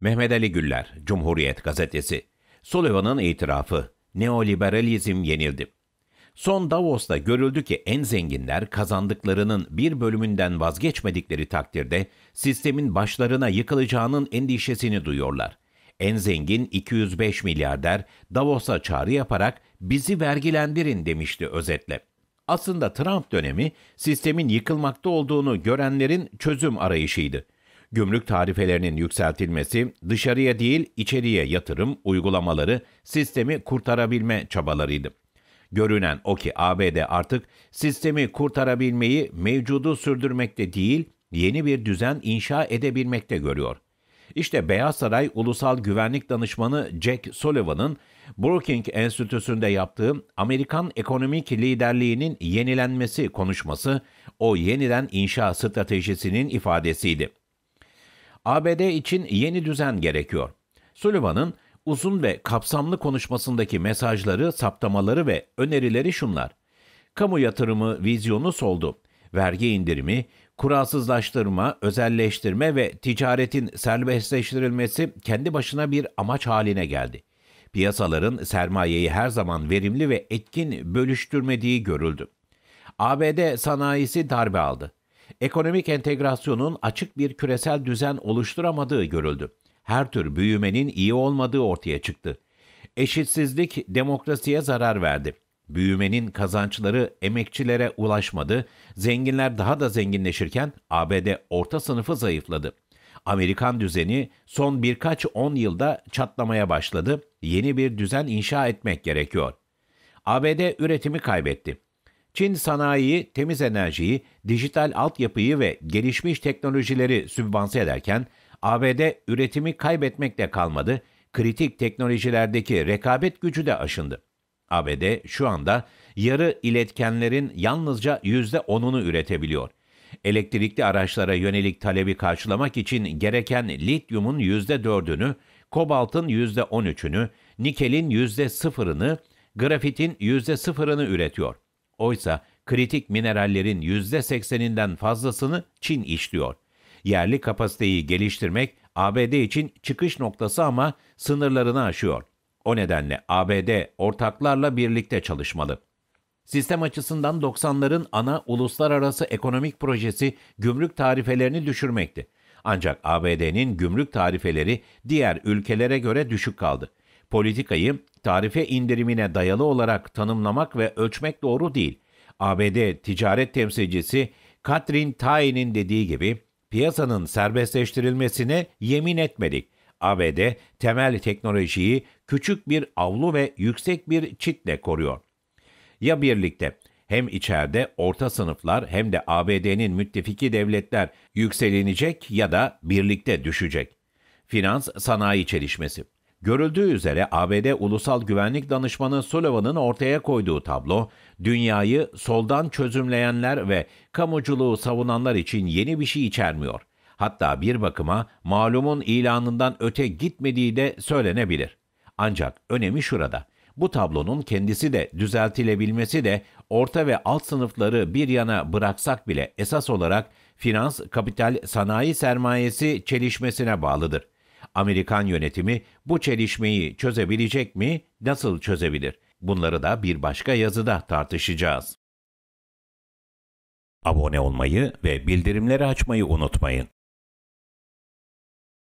Mehmet Ali Güller, Cumhuriyet Gazetesi. Sullivan'ın itirafı, neoliberalizm yenildi. Son Davos'ta görüldü ki en zenginler kazandıklarının bir bölümünden vazgeçmedikleri takdirde sistemin başlarına yıkılacağının endişesini duyuyorlar. En zengin 205 milyarder Davos'a çağrı yaparak bizi vergilendirin demişti özetle. Aslında Trump dönemi sistemin yıkılmakta olduğunu görenlerin çözüm arayışıydı. Gümrük tarifelerinin yükseltilmesi, dışarıya değil içeriye yatırım uygulamaları sistemi kurtarabilme çabalarıydı. Görünen o ki ABD artık sistemi kurtarabilmeyi mevcudu sürdürmekte değil, yeni bir düzen inşa edebilmekte görüyor. İşte Beyaz Saray Ulusal Güvenlik Danışmanı Jack Sullivan'ın Brookings Enstitüsü'nde yaptığı Amerikan ekonomik liderliğinin yenilenmesi konuşması o yeniden inşa stratejisinin ifadesiydi. ABD için yeni düzen gerekiyor. Sullivan'ın uzun ve kapsamlı konuşmasındaki mesajları, saptamaları ve önerileri şunlar. Kamu yatırımı vizyonu soldu. Vergi indirimi, kuralsızlaştırma, özelleştirme ve ticaretin serbestleştirilmesi kendi başına bir amaç haline geldi. Piyasaların sermayeyi her zaman verimli ve etkin bölüştürmediği görüldü. ABD sanayisi darbe aldı ekonomik entegrasyonun açık bir küresel düzen oluşturamadığı görüldü. Her tür büyümenin iyi olmadığı ortaya çıktı. Eşitsizlik demokrasiye zarar verdi. Büyümenin kazançları emekçilere ulaşmadı, zenginler daha da zenginleşirken ABD orta sınıfı zayıfladı. Amerikan düzeni son birkaç on yılda çatlamaya başladı, yeni bir düzen inşa etmek gerekiyor. ABD üretimi kaybetti. Çin sanayiyi, temiz enerjiyi, dijital altyapıyı ve gelişmiş teknolojileri sübvanse ederken ABD üretimi kaybetmekle kalmadı, kritik teknolojilerdeki rekabet gücü de aşındı. ABD şu anda yarı iletkenlerin yalnızca %10'unu üretebiliyor. Elektrikli araçlara yönelik talebi karşılamak için gereken lityumun %4'ünü, kobaltın %13'ünü, nikelin %0'ını, grafitin %0'ını üretiyor. Oysa kritik minerallerin %80'inden fazlasını Çin işliyor. Yerli kapasiteyi geliştirmek ABD için çıkış noktası ama sınırlarını aşıyor. O nedenle ABD ortaklarla birlikte çalışmalı. Sistem açısından 90'ların ana uluslararası ekonomik projesi gümrük tarifelerini düşürmekti. Ancak ABD'nin gümrük tarifeleri diğer ülkelere göre düşük kaldı. Politikayı tarife indirimine dayalı olarak tanımlamak ve ölçmek doğru değil. ABD ticaret temsilcisi Katrin Tayin'in dediği gibi piyasanın serbestleştirilmesine yemin etmedik. ABD temel teknolojiyi küçük bir avlu ve yüksek bir çitle koruyor. Ya birlikte hem içeride orta sınıflar hem de ABD'nin müttefiki devletler yükselinecek ya da birlikte düşecek. Finans sanayi çelişmesi Görüldüğü üzere ABD Ulusal Güvenlik Danışmanı Sullivan'ın ortaya koyduğu tablo, dünyayı soldan çözümleyenler ve kamuculuğu savunanlar için yeni bir şey içermiyor. Hatta bir bakıma malumun ilanından öte gitmediği de söylenebilir. Ancak önemi şurada. Bu tablonun kendisi de düzeltilebilmesi de orta ve alt sınıfları bir yana bıraksak bile esas olarak finans, kapital, sanayi sermayesi çelişmesine bağlıdır. Amerikan yönetimi bu çelişmeyi çözebilecek mi, nasıl çözebilir? Bunları da bir başka yazıda tartışacağız. Abone olmayı ve bildirimleri açmayı unutmayın.